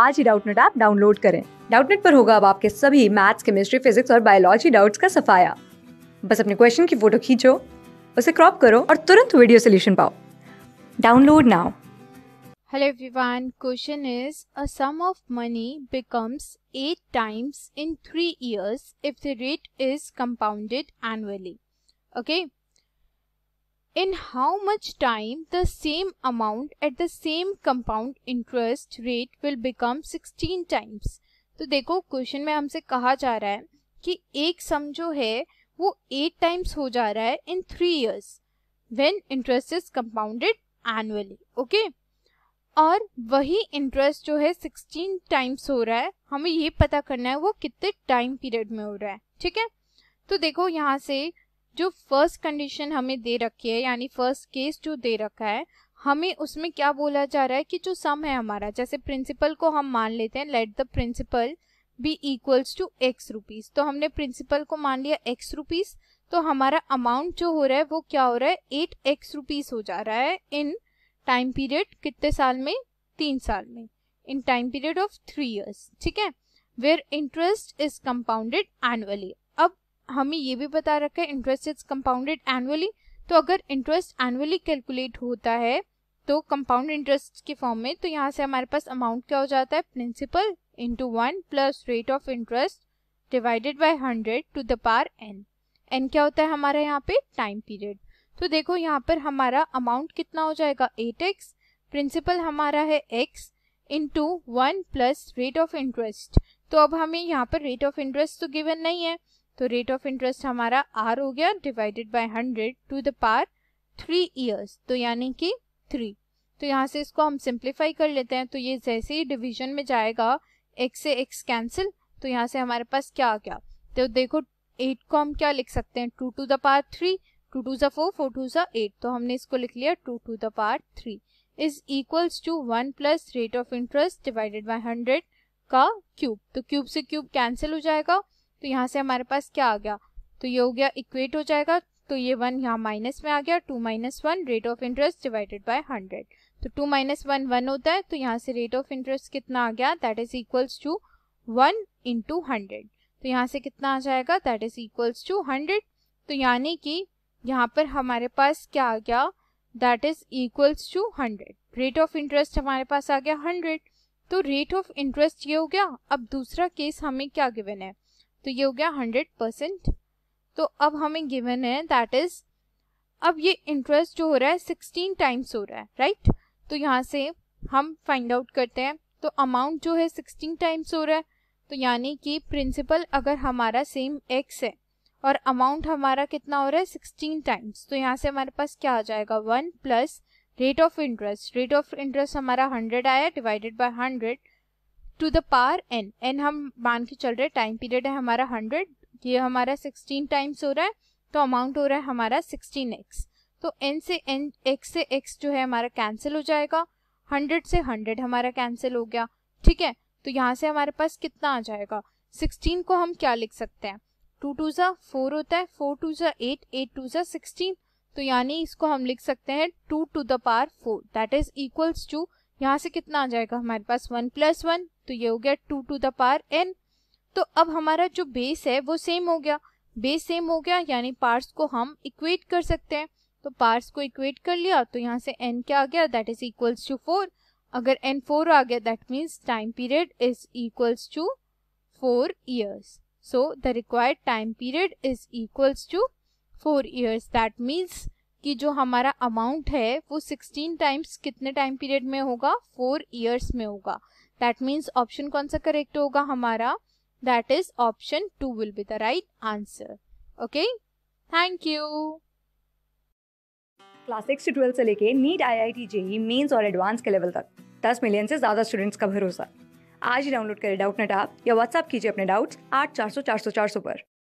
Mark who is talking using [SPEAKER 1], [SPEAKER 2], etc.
[SPEAKER 1] आज ही Doubtnut app download करें डाउटनेट पर होगा अब आपके सभी मैथ्स केमिस्ट्री फिजिक्स और बायोलॉजी डाउट्स का सफाया बस अपने क्वेश्चन की फोटो खींचो उसे क्रॉप करो और तुरंत वीडियो सोल्यूशन पाओ download now Hello everyone, question is a sum of money becomes 8 times in 3 years if the rate is compounded annually. Okay, in how much time the same amount at the same compound interest rate will become 16 times तो देखो question में हमसे कहा जा रहा है कि एक सम जो है वो एट टाइम्स हो जा रहा है in three years when interest is compounded annually okay और वही इंटरेस्ट जो है सिक्सटीन टाइम्स हो रहा है हमें ये पता करना है वो कितने टाइम पीरियड में हो रहा है ठीक है तो देखो यहाँ से जो फर्स्ट कंडीशन हमें दे रखी है यानी फर्स्ट केस जो दे रखा है हमें उसमें क्या बोला जा रहा है कि जो सम है हमारा जैसे प्रिंसिपल को हम मान लेते हैं let the principal be equals to x rupees तो हमने प्रिंसिपल को मान लिया एक्स रुपीज तो हमारा अमाउंट जो हो रहा है वो क्या हो रहा है एट एक्स रुपीज हो जा रहा है इन टाइम पीरियड कितने साल में तीन साल में in time period of three years ठीक है where interest is compounded annually हमें ये भी बता रखा है इंटरेस्ट इज कंपाउंडेड एनुअली तो अगर इंटरेस्ट एनुअली कैलकुलेट होता है तो कंपाउंड इंटरेस्ट के फॉर्म में तो यहाँ से हमारे पास अमाउंट क्या हो जाता है principal into one plus rate of interest divided by hundred to the power n n क्या होता है हमारा यहाँ पे टाइम पीरियड तो देखो यहाँ पर हमारा अमाउंट कितना हो जाएगा एट एक्स प्रिंसिपल हमारा है x into one plus rate of interest तो अब हमें यहाँ पर रेट ऑफ इंटरेस्ट तो गिवन नहीं है तो रेट ऑफ इंटरेस्ट हमारा आर हो गया divided by hundred to the power three years तो यानी कि थ्री तो यहाँ से इसको हम सिंप्लीफाई कर लेते हैं तो ये जैसे ही डिवीजन में जाएगा एक्स से एक्स कैंसिल तो यहाँ से हमारे पास क्या आ गया तो देखो एट को हम क्या लिख सकते हैं two to the power three two two ज़ा फोर फोर टू ज़ा एट तो हमने इसको लिख लिया two to the power three is equals to one plus rate of interest divided by hundred का क्यूब तो क्यूब से क्यूब कैंसिल हो जाएगा तो यहाँ से हमारे पास क्या आ गया तो ये हो गया इक्वेट हो जाएगा तो ये वन यहाँ माइनस में आ गया two minus one rate of interest divided by hundred तो टू माइनस वन वन होता है तो यहाँ से रेट ऑफ इंटरेस्ट कितना आ गया that is equals to one into hundred तो यहाँ से कितना आ जाएगा that is equals to hundred तो यानी कि यहाँ पर हमारे पास क्या आ गया that is equals to hundred rate of interest हमारे पास आ गया हंड्रेड तो रेट ऑफ इंटरेस्ट ये हो गया अब दूसरा केस हमें क्या गिवन है तो ये हो गया हंड्रेड परसेंट तो अब हमें गिवन है दैट इज अब ये इंटरेस्ट जो हो रहा है सिक्सटीन टाइम्स हो रहा है राइट right? तो यहाँ से हम फाइंड आउट करते हैं तो अमाउंट जो है सिक्सटीन टाइम्स हो रहा है तो यानी कि प्रिंसिपल अगर हमारा सेम एक्स है और अमाउंट हमारा कितना हो रहा है सिक्सटीन टाइम्स तो यहाँ से हमारे पास क्या आ जाएगा one plus rate of interest rate of interest हमारा हंड्रेड आया divided by hundred to the power n n हम मान के चल रहे हैं टाइम पीरियड है हमारा हंड्रेड ये हमारा सिक्सटीन टाइम्स हो रहा है तो अमाउंट हो रहा है हमारा सिक्सटीन एक्स तो एन से एन एक्स से एक्स जो है हमारा कैंसिल हो जाएगा हंड्रेड से हंड्रेड हमारा कैंसिल हो गया ठीक है तो यहाँ से हमारे पास कितना आ जाएगा सिक्सटीन को हम क्या लिख सकते हैं टू टू ज़ा फोर होता है फोर टू ज़ा एट एट टू ज़ा सिक्सटीन तो यानी इसको हम लिख सकते हैं two to the power four that is equals to यहाँ से कितना आ जाएगा हमारे पास वन प्लस वन तो ये हो गया two to the power n तो अब हमारा जो बेस है वो सेम हो गया बेस सेम हो गया यानी पार्ट्स को हम इक्वेट कर सकते हैं तो पार्ट्स को इक्वेट कर लिया तो यहाँ से एन क्या आ गया that is equals to four अगर एन फोर आ गया that means time period is equals to four years so the required time period is equals to four years that means कि जो हमारा अमाउंट है वो 16 टाइम्स कितने टाइम पीरियड में होगा फोर ईयर्स में होगा दैट मीन्स ऑप्शन कौन सा करेक्ट होगा हमारा that is option two will be the right answer okay thank you class six से ट्वेल्थ से लेके NEET I I T JEE mains और एडवांस के लेवल तक दस मिलियन से ज़्यादा स्टूडेंट्स का भरोसा आज ही डाउनलोड करें डाउट नेट आप या व्हाट्सअप कीजिए अपने डाउट्स आठ चार सौ चार सौ चार सौ पर